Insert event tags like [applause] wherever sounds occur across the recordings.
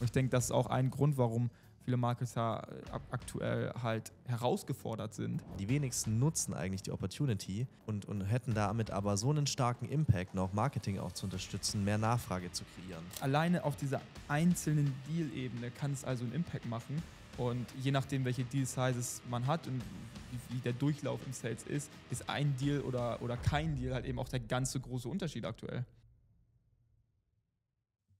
Und ich denke, das ist auch ein Grund, warum viele Marketer äh, aktuell halt herausgefordert sind. Die wenigsten nutzen eigentlich die Opportunity und, und hätten damit aber so einen starken Impact, noch Marketing auch zu unterstützen, mehr Nachfrage zu kreieren. Alleine auf dieser einzelnen Deal-Ebene kann es also einen Impact machen. Und je nachdem, welche Deal-Sizes man hat und wie, der Durchlauf im Sales ist, ist ein Deal oder, oder kein Deal halt eben auch der ganze große Unterschied aktuell.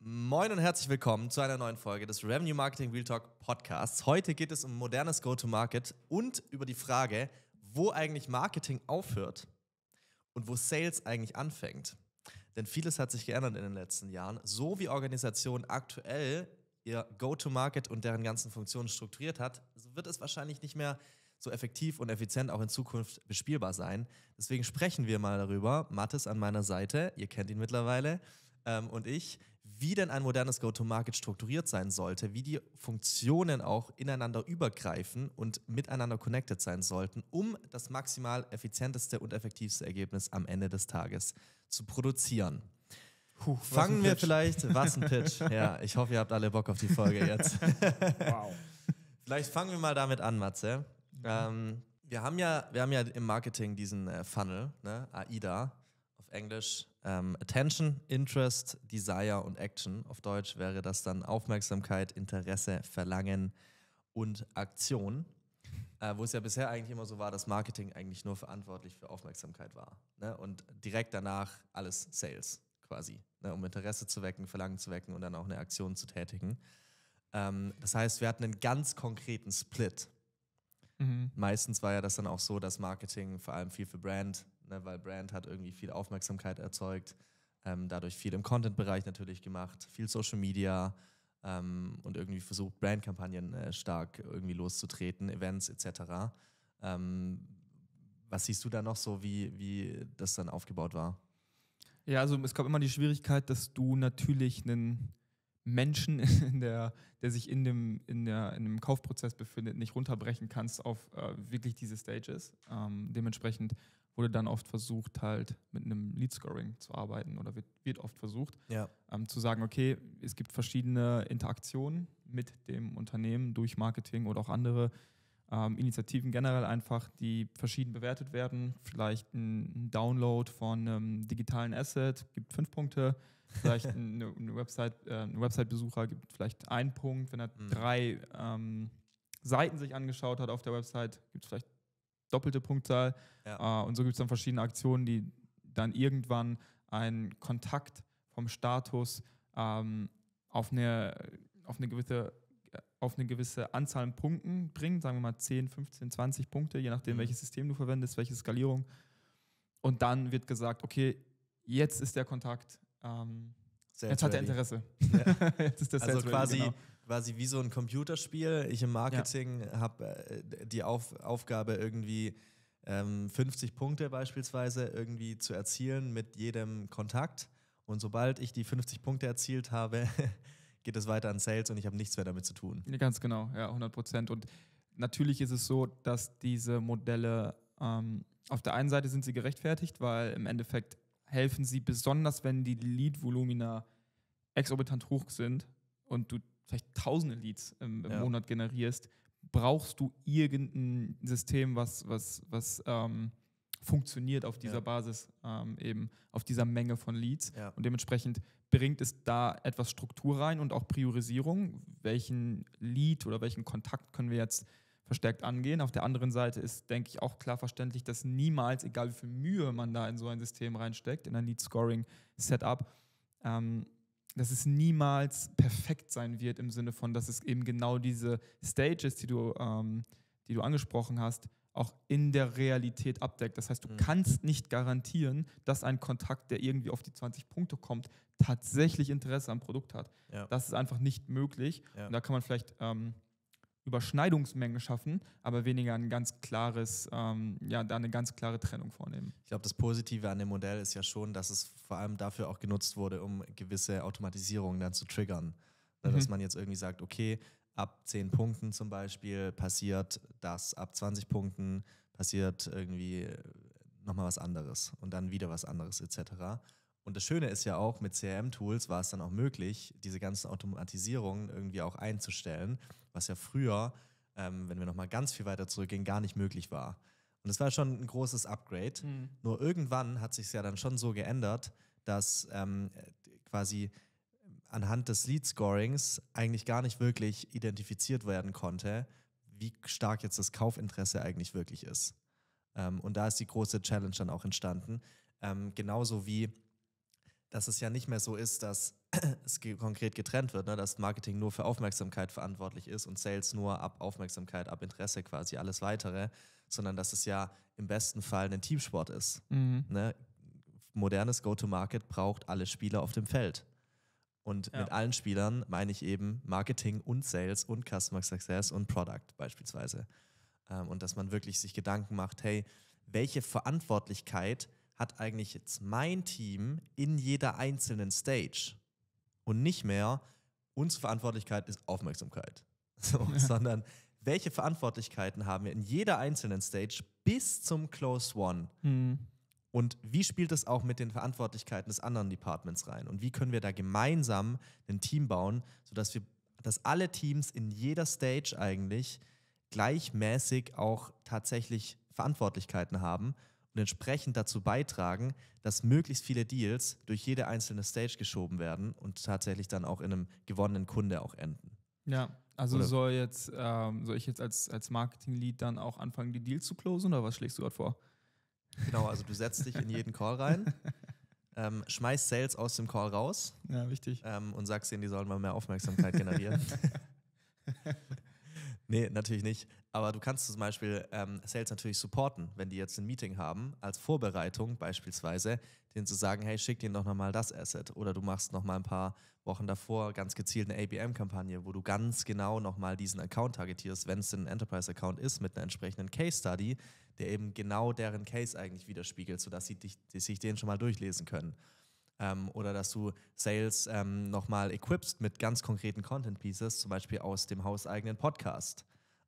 Moin und herzlich willkommen zu einer neuen Folge des Revenue Marketing Real Talk Podcasts. Heute geht es um modernes Go-to-Market und über die Frage, wo eigentlich Marketing aufhört und wo Sales eigentlich anfängt. Denn vieles hat sich geändert in den letzten Jahren, so wie Organisationen aktuell ihr Go-to-Market und deren ganzen Funktionen strukturiert hat, wird es wahrscheinlich nicht mehr so effektiv und effizient auch in Zukunft bespielbar sein. Deswegen sprechen wir mal darüber. Mathis an meiner Seite, ihr kennt ihn mittlerweile, ähm, und ich, wie denn ein modernes Go-to-Market strukturiert sein sollte, wie die Funktionen auch ineinander übergreifen und miteinander connected sein sollten, um das maximal effizienteste und effektivste Ergebnis am Ende des Tages zu produzieren. Puh, Fangen wir vielleicht, was ein Pitch. [laughs] Ja, ich hoffe, ihr habt alle Bock auf die Folge jetzt. wow. [laughs] Vielleicht fangen wir mal damit an, Matze. Mhm. Ähm, wir haben ja, wir haben ja im Marketing diesen äh, Funnel, ne? AIDA. Englisch ähm, Attention, Interest, Desire und Action. Auf Deutsch wäre das dann Aufmerksamkeit, Interesse, Verlangen und Aktion. Äh, wo es ja bisher eigentlich immer so war, dass Marketing eigentlich nur verantwortlich für Aufmerksamkeit war. Ne? Und direkt danach alles Sales quasi, ne? um Interesse zu wecken, Verlangen zu wecken und dann auch eine Aktion zu tätigen. Ähm, das heißt, wir hatten einen ganz konkreten Split. Mhm. Meistens war ja das dann auch so, dass Marketing vor allem viel für Brand ne, weil Brand hat irgendwie viel Aufmerksamkeit erzeugt, ähm, dadurch viel im Content-Bereich natürlich gemacht, viel Social Media ähm, und irgendwie versucht, Brandkampagnen äh, stark irgendwie loszutreten, Events etc. Ähm, was siehst du da noch so, wie, wie das dann aufgebaut war? Ja, also es gab immer die Schwierigkeit, dass du natürlich einen Menschen, [laughs] in der, der sich in dem, in, der, in dem Kaufprozess befindet, nicht runterbrechen kannst auf äh, wirklich diese Stages. Ähm, dementsprechend wurde dann oft versucht, halt mit einem Lead-Scoring zu arbeiten oder wird, wird oft versucht, ja. ähm, zu sagen, okay, es gibt verschiedene Interaktionen mit dem Unternehmen durch Marketing oder auch andere ähm, Initiativen generell einfach, die verschieden bewertet werden. Vielleicht ein Download von einem digitalen Asset gibt fünf Punkte. Vielleicht [laughs] ein, eine Website, äh, ein Website-Besucher gibt vielleicht einen Punkt. Wenn er mhm. drei ähm, Seiten sich angeschaut hat auf der Website, gibt es vielleicht doppelte Punktzahl. Ja. Äh, und so gibt es dann verschiedene Aktionen, die dann irgendwann einen Kontakt vom Status ähm, auf, eine, auf, eine gewisse, auf eine gewisse Anzahl an Punkten bringen, sagen wir mal 10, 15, 20 Punkte, je nachdem, mhm. welches System du verwendest, welche Skalierung. Und dann wird gesagt, okay, jetzt ist der Kontakt. Ähm, jetzt hat er Interesse. Ja. [laughs] jetzt ist der also quasi genau quasi wie so ein Computerspiel. Ich im Marketing ja. habe äh, die Auf Aufgabe irgendwie ähm, 50 Punkte beispielsweise irgendwie zu erzielen mit jedem Kontakt. Und sobald ich die 50 Punkte erzielt habe, [laughs] geht es weiter an Sales und ich habe nichts mehr damit zu tun. Ja, ganz genau, ja, 100 Prozent. Und natürlich ist es so, dass diese Modelle ähm, auf der einen Seite sind sie gerechtfertigt, weil im Endeffekt helfen sie besonders, wenn die Lead-Volumina exorbitant hoch sind und du vielleicht tausende Leads im, im ja. Monat generierst, brauchst du irgendein System, was, was, was ähm, funktioniert auf dieser ja. Basis, ähm, eben auf dieser Menge von Leads. Ja. Und dementsprechend bringt es da etwas Struktur rein und auch Priorisierung. Welchen Lead oder welchen Kontakt können wir jetzt verstärkt angehen? Auf der anderen Seite ist, denke ich, auch klar verständlich, dass niemals, egal wie viel Mühe man da in so ein System reinsteckt, in ein Lead-Scoring-Setup, ähm, dass es niemals perfekt sein wird im Sinne von, dass es eben genau diese Stages, die du, ähm, die du angesprochen hast, auch in der Realität abdeckt. Das heißt, du mhm. kannst nicht garantieren, dass ein Kontakt, der irgendwie auf die 20 Punkte kommt, tatsächlich Interesse am Produkt hat. Ja. Das ist einfach nicht möglich. Ja. Und da kann man vielleicht ähm, Überschneidungsmengen schaffen, aber weniger ein ganz klares, ähm, ja, da eine ganz klare Trennung vornehmen. Ich glaube, das Positive an dem Modell ist ja schon, dass es vor allem dafür auch genutzt wurde, um gewisse Automatisierungen dann zu triggern. Ne, mhm. Dass man jetzt irgendwie sagt, okay, ab 10 Punkten zum Beispiel passiert das, ab 20 Punkten passiert irgendwie nochmal was anderes und dann wieder was anderes etc. Und das Schöne ist ja auch, mit CRM-Tools war es dann auch möglich, diese ganzen Automatisierungen irgendwie auch einzustellen, was ja früher, ähm, wenn wir nochmal ganz viel weiter zurückgehen, gar nicht möglich war. Und das war schon ein großes Upgrade. Mhm. Nur irgendwann hat sich es ja dann schon so geändert, dass ähm, quasi anhand des Lead-Scorings eigentlich gar nicht wirklich identifiziert werden konnte, wie stark jetzt das Kaufinteresse eigentlich wirklich ist. Ähm, und da ist die große Challenge dann auch entstanden. Ähm, genauso wie dass es ja nicht mehr so ist, dass [clears throat] es konkret getrennt wird, ne? dass Marketing nur für Aufmerksamkeit verantwortlich ist und Sales nur ab Aufmerksamkeit, ab Interesse quasi alles weitere, sondern dass es ja im besten Fall ein Teamsport ist. Mhm. Ne? Modernes Go-to-Market braucht alle Spieler auf dem Feld. Und ja. mit allen Spielern meine ich eben Marketing und Sales und Customer Success und Product beispielsweise. Ähm, und dass man wirklich sich Gedanken macht, hey, welche Verantwortlichkeit hat eigentlich jetzt mein Team in jeder einzelnen Stage und nicht mehr, unsere Verantwortlichkeit ist Aufmerksamkeit, [laughs] so, ja. sondern welche Verantwortlichkeiten haben wir in jeder einzelnen Stage bis zum Close One? Mhm. Und wie spielt das auch mit den Verantwortlichkeiten des anderen Departments rein? Und wie können wir da gemeinsam ein Team bauen, sodass wir, dass alle Teams in jeder Stage eigentlich gleichmäßig auch tatsächlich Verantwortlichkeiten haben entsprechend dazu beitragen, dass möglichst viele Deals durch jede einzelne Stage geschoben werden und tatsächlich dann auch in einem gewonnenen Kunde auch enden. Ja, also oder? soll jetzt ähm, soll ich jetzt als, als Marketing-Lead dann auch anfangen, die Deals zu closen oder was schlägst du gerade vor? Genau, also du setzt dich in [laughs] jeden Call rein. Ähm, schmeißt Sales aus dem Call raus. Ja, wichtig. Ähm, und sagst denen, die sollen mal mehr Aufmerksamkeit generieren. [laughs] [laughs] nee, natürlich nicht. Aber du kannst zum Beispiel ähm, Sales natürlich supporten, wenn die jetzt ein Meeting haben, als Vorbereitung beispielsweise, denen zu sagen, hey, schick denen doch nochmal das Asset. Oder du machst nochmal ein paar Wochen davor ganz gezielt eine ABM-Kampagne, wo du ganz genau nochmal diesen Account targetierst, wenn es ein Enterprise-Account ist, mit einer entsprechenden Case-Study, der eben genau deren Case eigentlich widerspiegelt, sodass sie dich, sich den schon mal durchlesen können. Ähm, oder dass du Sales ähm, nochmal equipst mit ganz konkreten Content-Pieces, zum Beispiel aus dem hauseigenen Podcast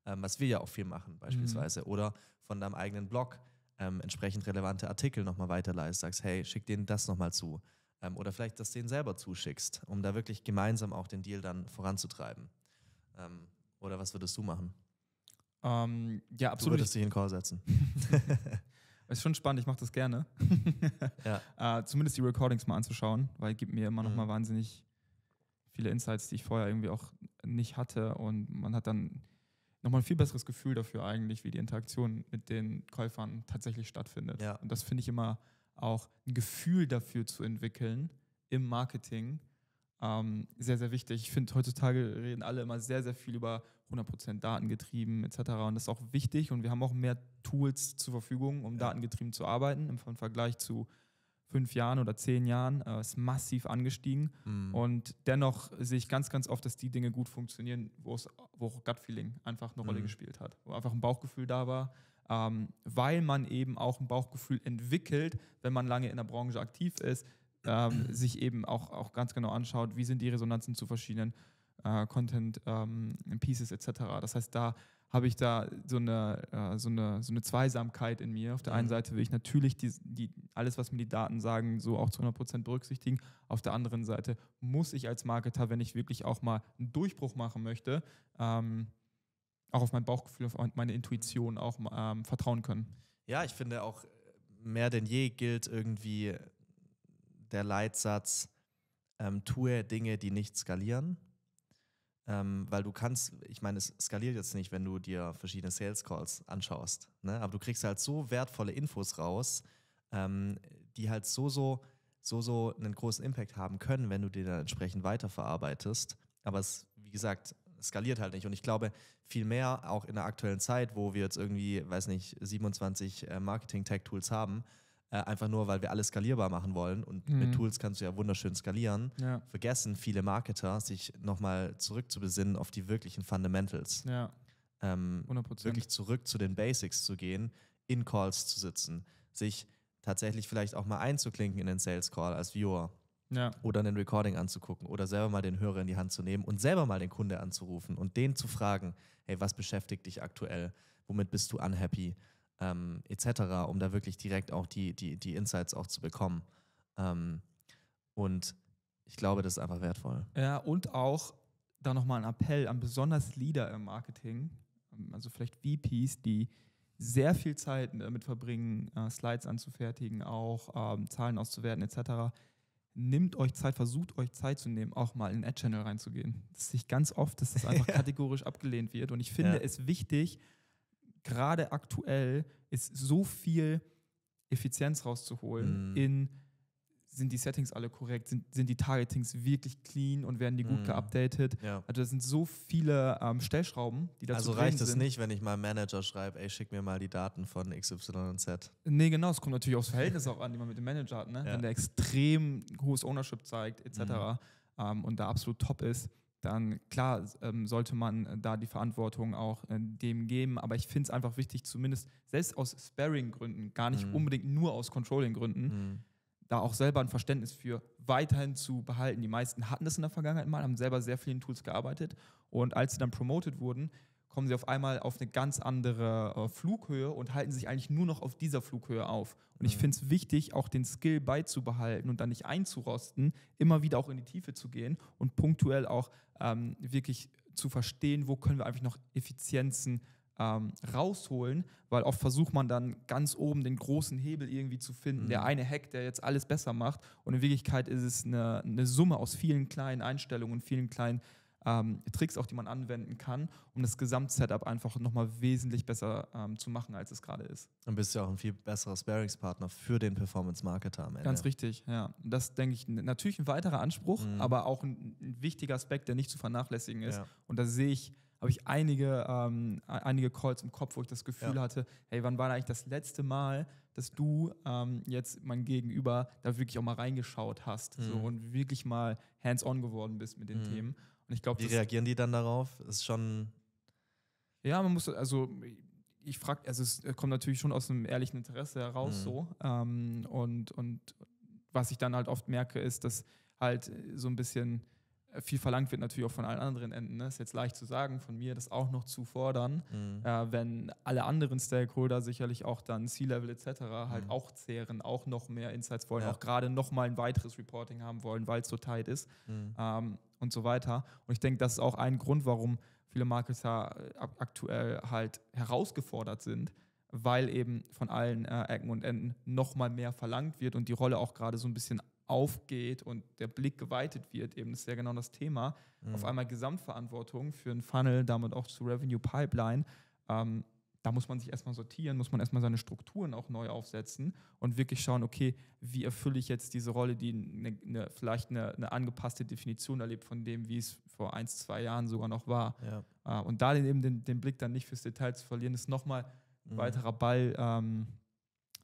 ähm, was wir ja auch viel machen beispielsweise, mhm. oder von deinem eigenen Blog ähm, entsprechend relevante Artikel nochmal weiterleist, sagst, hey, schick denen das nochmal zu. Ähm, oder vielleicht, dass denen selber zuschickst, um da wirklich gemeinsam auch den Deal dann voranzutreiben. Ähm, oder was würdest du machen? Ähm, ja, absolut. Du würdest dich in den Call setzen. [laughs] Ist schon spannend, ich mache das gerne. [laughs] ja. äh, zumindest die Recordings mal anzuschauen, weil gibt mir immer noch mhm. mal wahnsinnig viele Insights, die ich vorher irgendwie auch nicht hatte. Und man hat dann nochmal ein viel besseres Gefühl dafür eigentlich, wie die Interaktion mit den Käufern tatsächlich stattfindet. Ja. Und das finde ich immer auch ein Gefühl dafür zu entwickeln im Marketing. Ähm, sehr, sehr wichtig. Ich finde, heutzutage reden alle immer sehr, sehr viel über 100% datengetrieben etc. Und das ist auch wichtig und wir haben auch mehr Tools zur Verfügung, um ja. datengetrieben zu arbeiten im Vergleich zu fünf Jahren oder zehn Jahren äh, ist massiv angestiegen. Mm. Und dennoch sehe ich ganz, ganz oft, dass die Dinge gut funktionieren, wo, es, wo auch Gut-Feeling einfach eine Rolle mm. gespielt hat, wo einfach ein Bauchgefühl da war, ähm, weil man eben auch ein Bauchgefühl entwickelt, wenn man lange in der Branche aktiv ist, ähm, [clears throat] sich eben auch, auch ganz genau anschaut, wie sind die Resonanzen zu verschiedenen äh, Content ähm, Pieces etc. Das heißt, da habe ich da so eine, äh, so, eine, so eine Zweisamkeit in mir. Auf der einen mhm. Seite will ich natürlich die, die, alles, was mir die Daten sagen, so auch zu 100% berücksichtigen. Auf der anderen Seite muss ich als Marketer, wenn ich wirklich auch mal einen Durchbruch machen möchte, ähm, auch auf mein Bauchgefühl, auf meine Intuition auch ähm, vertrauen können. Ja, ich finde auch mehr denn je gilt irgendwie der Leitsatz, ähm, tue Dinge, die nicht skalieren ähm, weil du kannst, ich meine, es skaliert jetzt nicht, wenn du dir verschiedene Sales Calls anschaust. Ne? Aber du kriegst halt so wertvolle Infos raus, ähm, die halt so, so, so, so einen großen Impact haben können, wenn du die dann entsprechend weiterverarbeitest. Aber es, wie gesagt, skaliert halt nicht. Und ich glaube, viel mehr auch in der aktuellen Zeit, wo wir jetzt irgendwie, weiß nicht, 27 äh, Marketing-Tech-Tools haben, äh, einfach nur, weil wir alles skalierbar machen wollen und mhm. mit Tools kannst du ja wunderschön skalieren, ja. vergessen viele Marketer, sich nochmal zurückzubesinnen auf die wirklichen Fundamentals. Ja. Ähm, 100%. Wirklich zurück zu den Basics zu gehen, in Calls zu sitzen, sich tatsächlich vielleicht auch mal einzuklinken in den Sales Call als Viewer. Ja. Oder ein Recording anzugucken oder selber mal den Hörer in die Hand zu nehmen und selber mal den Kunde anzurufen und den zu fragen, hey, was beschäftigt dich aktuell? Womit bist du unhappy? ähm, etc., um da wirklich direkt auch die, die, die Insights auch zu bekommen. Ähm, und ich glaube, das ist einfach wertvoll. Ja, und auch da nochmal ein Appell an besonders Leader im Marketing, also vielleicht VPs, die sehr viel Zeit damit verbringen, äh, Slides anzufertigen, auch ähm, Zahlen auszuwerten etc. Nimmt euch Zeit, versucht euch Zeit zu nehmen, auch mal in Ad-Channel reinzugehen. Das sehe ich ganz oft, dass das einfach [laughs] kategorisch abgelehnt wird. Und ich finde ja. es wichtig, gerade aktuell ist so viel Effizienz rauszuholen mhm. in sind die Settings alle korrekt, sind, sind die Targetings wirklich clean und werden die gut mhm. geupdatet. Ja. Also das sind so viele ähm, Stellschrauben, die dazu Also reicht es nicht, wenn ich mal Manager schreibe, ey, schick mir mal die Daten von XY und Z. Nee, genau, es kommt natürlich aufs Verhältnis auch an, die man mit dem Manager hat. Ne? [laughs] Ja. Wenn der extrem hohes Ownership zeigt, etc. Mhm. Ähm, und da absolut top ist, dann klar ähm, sollte man äh, da die Verantwortung auch äh, dem geben. Aber ich finde es einfach wichtig, zumindest selbst aus Sparring-Gründen, gar nicht mhm. unbedingt nur aus Controlling-Gründen, mhm. da auch selber ein Verständnis für weiterhin zu behalten. Die meisten hatten das in der Vergangenheit mal, haben selber sehr vielen Tools gearbeitet und als sie dann promoted wurden, kommen sie auf einmal auf eine ganz andere äh, Flughöhe und halten sich eigentlich nur noch auf dieser Flughöhe auf. Und ich mhm. finde es wichtig, auch den Skill beizubehalten und dann nicht einzurosten, immer wieder auch in die Tiefe zu gehen und punktuell auch ähm, wirklich zu verstehen, wo können wir einfach noch Effizienzen ähm, rausholen, weil oft versucht man dann ganz oben den großen Hebel irgendwie zu finden, mhm. der eine Hack, der jetzt alles besser macht. Und in Wirklichkeit ist es eine, eine Summe aus vielen kleinen Einstellungen und vielen kleinen ähm, Tricks auch, die man anwenden kann, um das Gesamtsetup einfach nochmal wesentlich besser ähm, zu machen, als es gerade ist. Dann bist du ja auch ein viel besserer Sparingspartner für den Performance-Marketer am Ende. Ganz richtig, ja. Das denke ich, natürlich ein weiterer Anspruch, mhm. aber auch ein, ein, wichtiger Aspekt, der nicht zu vernachlässigen ist. Ja. Und da sehe ich, habe ich einige, ähm, einige Calls im Kopf, wo ich das Gefühl ja. hatte, hey, wann war da eigentlich das letzte Mal, dass du ähm, jetzt mein Gegenüber da wirklich auch mal reingeschaut hast mhm. so, und wirklich mal hands-on geworden bist mit den mhm. Themen ich glaub, Wie reagieren die dann darauf? Ist schon. Ja, man muss, also ich frage, also es kommt natürlich schon aus einem ehrlichen Interesse heraus mhm. so. Ähm, und, und was ich dann halt oft merke, ist, dass halt so ein bisschen viel verlangt wird natürlich auch von allen anderen Enden. Ne? Ist jetzt leicht zu sagen, von mir das auch noch zu fordern, mhm. äh, wenn alle anderen Stakeholder sicherlich auch dann C-Level etc. halt mhm. auch zehren, auch noch mehr Insights wollen, ja. auch gerade noch mal ein weiteres Reporting haben wollen, weil es so tight ist mhm. ähm, und so weiter. Und ich denke, das ist auch ein Grund, warum viele Marketer äh, aktuell halt herausgefordert sind, weil eben von allen äh, Ecken und Enden noch mal mehr verlangt wird und die Rolle auch gerade so ein bisschen aufgeht und der Blick geweitet wird, eben das ist ja genau das Thema. Mhm. Auf einmal Gesamtverantwortung für einen Funnel, damit auch zu Revenue Pipeline. Ähm, da muss man sich erstmal sortieren, muss man erstmal seine Strukturen auch neu aufsetzen und wirklich schauen, okay, wie erfülle ich jetzt diese Rolle, die ne, ne, vielleicht eine, ne angepasste Definition erlebt von dem, wie es vor ein, zwei Jahren sogar noch war. Ja. Äh, und da eben den, den, Blick dann nicht fürs Detail zu verlieren, ist nochmal ein mhm. weiterer Ball, ähm,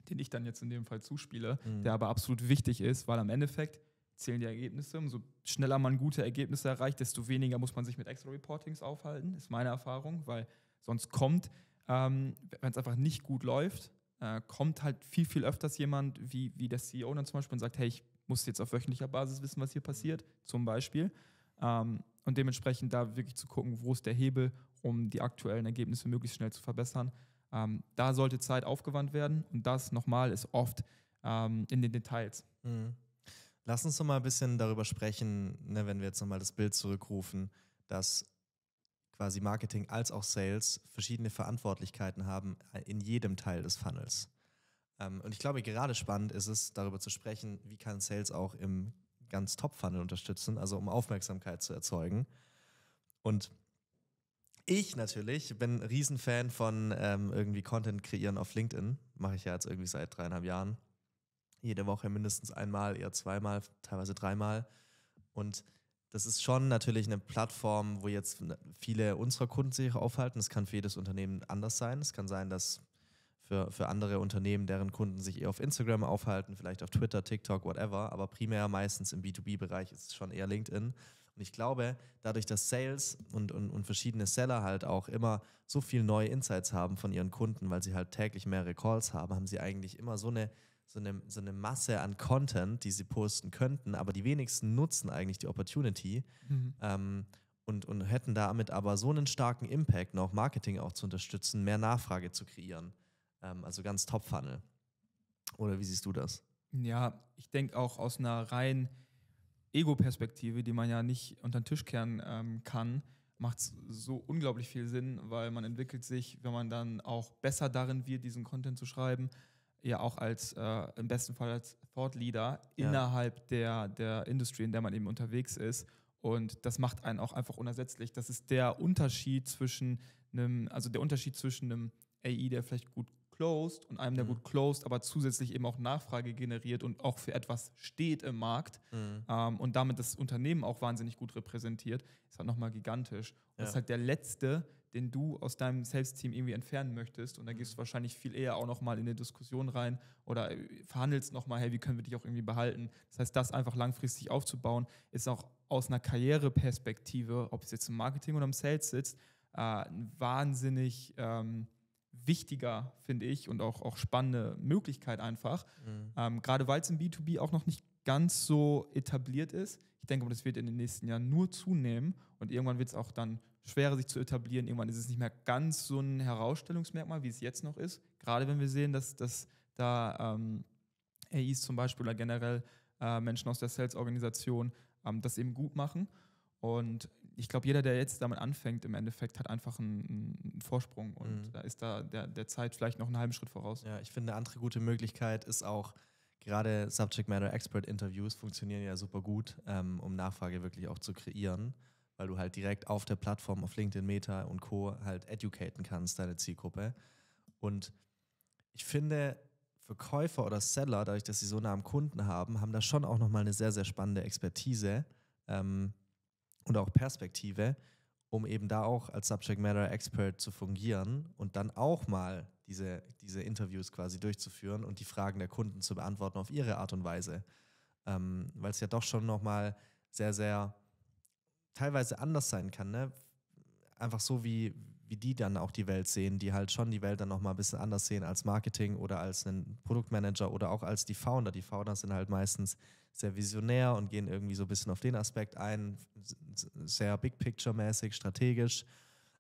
den ich dann jetzt in dem Fall zuspiele, mhm. der aber absolut wichtig ist, weil am Endeffekt zählen die Ergebnisse. Umso schneller man gute Ergebnisse erreicht, desto weniger muss man sich mit extra Reportings aufhalten, ist meine Erfahrung, weil sonst kommt, ähm, wenn es einfach nicht gut läuft, äh, kommt halt viel, viel öfters jemand wie, wie der CEO dann zum Beispiel und sagt, hey, ich muss jetzt auf wöchentlicher Basis wissen, was hier passiert, zum Beispiel. Ähm, und dementsprechend da wirklich zu gucken, wo ist der Hebel, um die aktuellen Ergebnisse möglichst schnell zu verbessern. Ähm, da sollte Zeit aufgewandt werden und das nochmal ist oft ähm, in den Details. Mhm. Lass uns nochmal ein bisschen darüber sprechen, ne, wenn wir jetzt nochmal das Bild zurückrufen, dass quasi Marketing als auch Sales verschiedene Verantwortlichkeiten haben äh, in jedem Teil des Funnels. Ähm, und ich glaube, gerade spannend ist es, darüber zu sprechen, wie kann Sales auch im ganz Top-Funnel unterstützen, also um Aufmerksamkeit zu erzeugen. Und ich natürlich bin Riesenfan von ähm, irgendwie Content kreieren auf LinkedIn. Mache ich ja jetzt irgendwie seit dreieinhalb Jahren. Jede Woche mindestens einmal, eher zweimal, teilweise dreimal. Und das ist schon natürlich eine Plattform, wo jetzt ne, viele unserer Kunden sich aufhalten. Es kann für jedes Unternehmen anders sein. Es kann sein, dass für, für andere Unternehmen, deren Kunden sich eher auf Instagram aufhalten, vielleicht auf Twitter, TikTok, whatever, aber primär meistens im B2B-Bereich ist es schon eher LinkedIn. Und ich glaube, dadurch, dass Sales und, und, und verschiedene Seller halt auch immer so viel neue Insights haben von ihren Kunden, weil sie halt täglich mehrere Calls haben, haben sie eigentlich immer so eine, so eine, so eine Masse an Content, die sie posten könnten, aber die wenigsten nutzen eigentlich die Opportunity. Mhm. Ähm, und, und hätten damit aber so einen starken Impact, noch Marketing auch zu unterstützen, mehr Nachfrage zu kreieren. Ähm, also ganz Top-Funnel. Oder wie siehst du das? Ja, ich denke auch aus einer rein Ego-Perspektive, die man ja nicht unter den Tisch kehren ähm, kann, macht so unglaublich viel Sinn, weil man entwickelt sich, wenn man dann auch besser darin wird, diesen Content zu schreiben, ja auch als äh, im besten Fall als Thought Leader ja. innerhalb der, der Industrie, in der man eben unterwegs ist. Und das macht einen auch einfach unersetzlich. Das ist der Unterschied zwischen einem, also der Unterschied zwischen einem AI, der vielleicht gut closed und einem, der mhm. gut closed, aber zusätzlich eben auch Nachfrage generiert und auch für etwas steht im Markt mhm. ähm, und damit das Unternehmen auch wahnsinnig gut repräsentiert, ist halt nochmal gigantisch. Und ja. das ist halt der letzte, den du aus deinem Sales-Team irgendwie entfernen möchtest. Und da gehst du mhm. wahrscheinlich viel eher auch nochmal in eine Diskussion rein oder äh, verhandelst nochmal, hey, wie können wir dich auch irgendwie behalten? Das heißt, das einfach langfristig aufzubauen, ist auch aus einer Karriereperspektive, ob es jetzt im Marketing oder im Sales sitzt, äh, wahnsinnig ähm, wichtiger, finde ich, und auch, auch spannende Möglichkeit einfach. Mhm. Ähm, Gerade weil es im B2B auch noch nicht ganz so etabliert ist. Ich denke, das wird in den nächsten Jahren nur zunehmen und irgendwann wird es auch dann schwerer, sich zu etablieren. Irgendwann ist es nicht mehr ganz so ein Herausstellungsmerkmal, wie es jetzt noch ist. Gerade wenn wir sehen, dass, dass da ähm, AIs zum Beispiel oder generell äh, Menschen aus der Sales-Organisation ähm, das eben gut machen. Und ich glaube, jeder, der jetzt damit anfängt, im Endeffekt hat einfach einen, einen Vorsprung und mhm. da ist da der, der Zeit vielleicht noch einen halben Schritt voraus. Ja, ich finde, eine andere gute Möglichkeit ist auch, gerade Subject Matter Expert Interviews funktionieren ja super gut, ähm, um Nachfrage wirklich auch zu kreieren, weil du halt direkt auf der Plattform, auf LinkedIn, Meta und Co. halt educaten kannst, deine Zielgruppe. Und ich finde, Verkäufer oder Seller, dadurch, dass sie so nah am Kunden haben, haben da schon auch nochmal eine sehr, sehr spannende Expertise. Ähm, und auch Perspektive, um eben da auch als Subject Matter Expert zu fungieren und dann auch mal diese, diese Interviews quasi durchzuführen und die Fragen der Kunden zu beantworten auf ihre Art und Weise. Ähm, Weil es ja doch schon nochmal sehr, sehr teilweise anders sein kann. Ne? Einfach so wie, wie die dann auch die Welt sehen, die halt schon die Welt dann nochmal ein bisschen anders sehen als Marketing oder als einen Produktmanager oder auch als die Founder. Die Founder sind halt meistens sehr visionär und gehen irgendwie so ein bisschen auf den Aspekt ein, sehr Big Picture-mäßig, strategisch.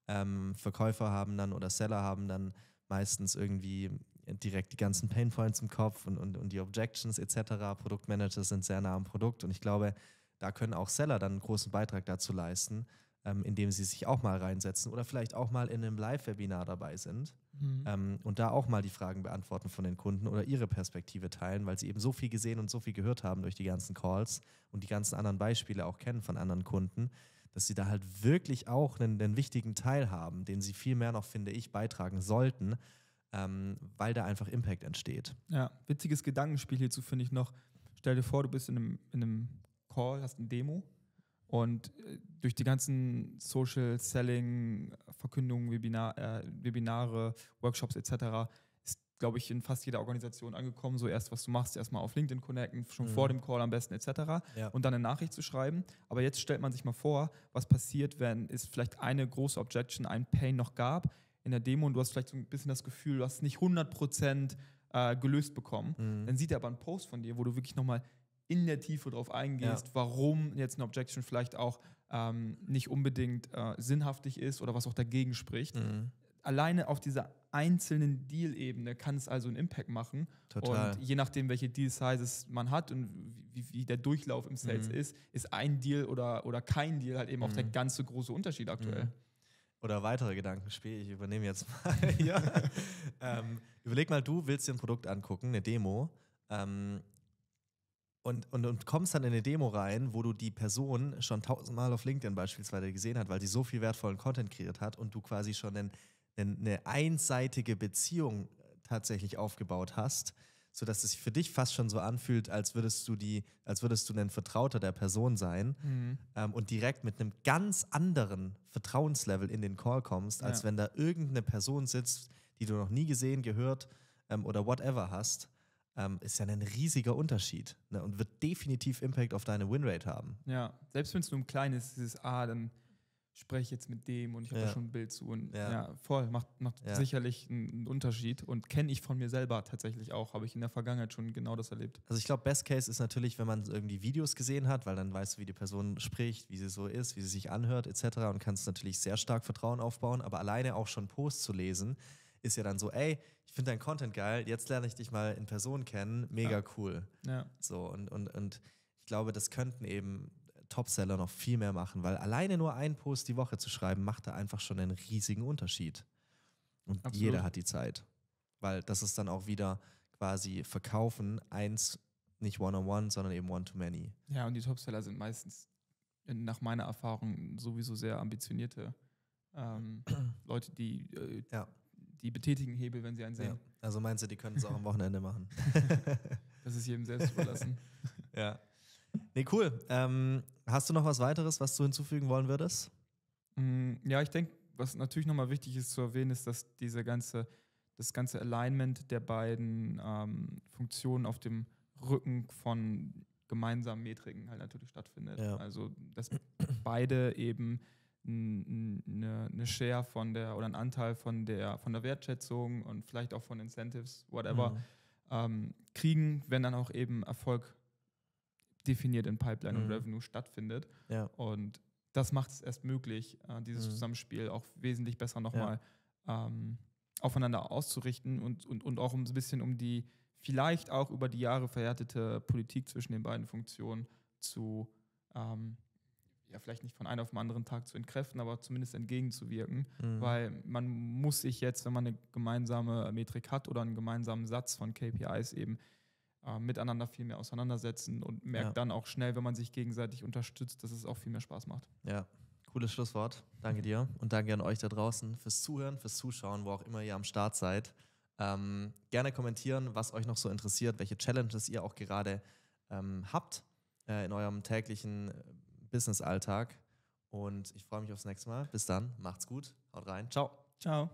Ähm, Verkäufer haben dann oder Seller haben dann meistens irgendwie direkt die ganzen Painpoints im Kopf und, und, und die Objections etc. Produktmanager sind sehr nah am Produkt und ich glaube, da können auch Seller dann einen großen Beitrag dazu leisten, ähm, indem sie sich auch mal reinsetzen oder vielleicht auch mal in einem Live-Webinar dabei sind mhm. ähm, und da auch mal die Fragen beantworten von den Kunden oder ihre Perspektive teilen, weil sie eben so viel gesehen und so viel gehört haben durch die ganzen Calls und die ganzen anderen Beispiele auch kennen von anderen Kunden, dass sie da halt wirklich auch einen, einen wichtigen Teil haben, den sie viel mehr noch, finde ich, beitragen sollten, ähm, weil da einfach Impact entsteht. Ja, witziges Gedankenspiel hierzu finde ich noch. Stell dir vor, du bist in einem, in einem Call, hast eine Demo und äh, durch die ganzen Social Selling, Verkündungen, Webinar, äh, Webinare, Workshops etc. ist, glaube ich, in fast jeder Organisation angekommen. So erst, was du machst, erstmal auf LinkedIn connecten, schon mhm. vor dem Call am besten etc. Ja. Und dann eine Nachricht zu schreiben. Aber jetzt stellt man sich mal vor, was passiert, wenn es vielleicht eine große Objection, ein Pain noch gab in der Demo und du hast vielleicht so ein bisschen das Gefühl, du hast nicht 100 äh, gelöst bekommen. Mhm. Dann sieht er aber einen Post von dir, wo du wirklich nochmal in der Tiefe drauf eingehst, ja. warum jetzt eine Objection vielleicht auch ähm, nicht unbedingt äh, sinnhaftig ist oder was auch dagegen spricht. Mhm. Alleine auf dieser einzelnen Deal-Ebene kann es also einen Impact machen. Total. Und je nachdem, welche Deal-Sizes man hat und wie, wie der Durchlauf im Sales mhm. ist, ist ein Deal oder, oder kein Deal halt eben mhm. auch der mhm. ganze große Unterschied aktuell mhm. oder weitere Gedanken Gedankenspiel, ich übernehme jetzt mal. [laughs] [laughs] ähm, überleg mal, du willst dir ein Produkt angucken, eine Demo. Ähm, und, und, und kommst dann in eine Demo rein, wo du die Person schon tausendmal auf LinkedIn beispielsweise gesehen hast, weil sie so viel wertvollen Content kreiert hat und du quasi schon einen, einen, eine einseitige Beziehung äh, tatsächlich aufgebaut hast, sodass es sich für dich fast schon so anfühlt, als würdest du die, als würdest du ein Vertrauter der Person sein mhm. ähm, und direkt mit einem ganz anderen Vertrauenslevel in den Call kommst, als ja. wenn da irgendeine Person sitzt, die du noch nie gesehen, gehört ähm, oder whatever hast ähm, ist ja ein riesiger Unterschied ne? und wird definitiv Impact auf deine Winrate haben. Ja, selbst wenn es nur ein kleines, ist, dieses A, ah, dann spreche ich jetzt mit dem und ich habe ja. da schon ein Bild zu. Und ja, ja voll, macht, macht ja. sicherlich einen Unterschied und kenne ich von mir selber tatsächlich auch, habe ich in der Vergangenheit schon genau das erlebt. Also ich glaube, Best Case ist natürlich, wenn man irgendwie Videos gesehen hat, weil dann weißt du, wie die Person spricht, wie sie so ist, wie sie sich anhört etc. und kannst natürlich sehr stark Vertrauen aufbauen, aber alleine auch schon Posts zu lesen, ist ja dann so, ey, ich finde deinen Content geil, jetzt lerne ich dich mal in Person kennen, mega ja. cool. Ja. So, und, und, und ich glaube, das könnten eben Topseller noch viel mehr machen, weil alleine nur einen Post die Woche zu schreiben, macht da einfach schon einen riesigen Unterschied. Und Absolut. jeder hat die Zeit. Weil das ist dann auch wieder quasi Verkaufen, eins, nicht one-on-one, -on -one, sondern eben one-to-many. Ja, und die Topseller sind meistens nach meiner Erfahrung sowieso sehr ambitionierte ähm, [clears throat] Leute, die äh, ja die betätigen Hebel, wenn sie einen sehen. Ja. Also meinst du, die können es auch am Wochenende machen? [laughs] [laughs] das ist jedem selbst überlassen. ja. Nee, cool. Ähm, hast du noch was weiteres, was du hinzufügen wollen würdest? Mm, ja, ich denke, was natürlich nochmal wichtig ist zu erwähnen, ist, dass diese ganze, das ganze Alignment der beiden ähm, Funktionen auf dem Rücken von gemeinsamen Metriken halt natürlich stattfindet. Ja. Also, dass beide eben eine, eine Share von der oder ein Anteil von der von der Wertschätzung und vielleicht auch von Incentives, whatever, mhm. ähm, kriegen, wenn dann auch eben Erfolg definiert in Pipeline mhm. und Revenue stattfindet. Ja. Und das macht es erst möglich, äh, dieses mhm. Zusammenspiel auch wesentlich besser nochmal ja. ähm, aufeinander auszurichten und, und, und auch um ein bisschen um die vielleicht auch über die Jahre verhärtete Politik zwischen den beiden Funktionen zu ähm, ja vielleicht nicht von einem auf den anderen Tag zu entkräften, aber zumindest entgegenzuwirken, mhm. weil man muss sich jetzt, wenn man eine gemeinsame Metrik hat oder einen gemeinsamen Satz von KPIs eben äh, miteinander viel mehr auseinandersetzen und merkt ja. dann auch schnell, wenn man sich gegenseitig unterstützt, dass es auch viel mehr Spaß macht. Ja, cooles Schlusswort. Danke dir und danke an euch da draußen fürs Zuhören, fürs Zuschauen, wo auch immer ihr am Start seid. Ähm, gerne kommentieren, was euch noch so interessiert, welche Challenges ihr auch gerade ähm, habt äh, in eurem täglichen Business-Alltag. Und ich freue mich aufs nächste Mal. Bis dann, macht's gut, haut rein, ciao. Ciao.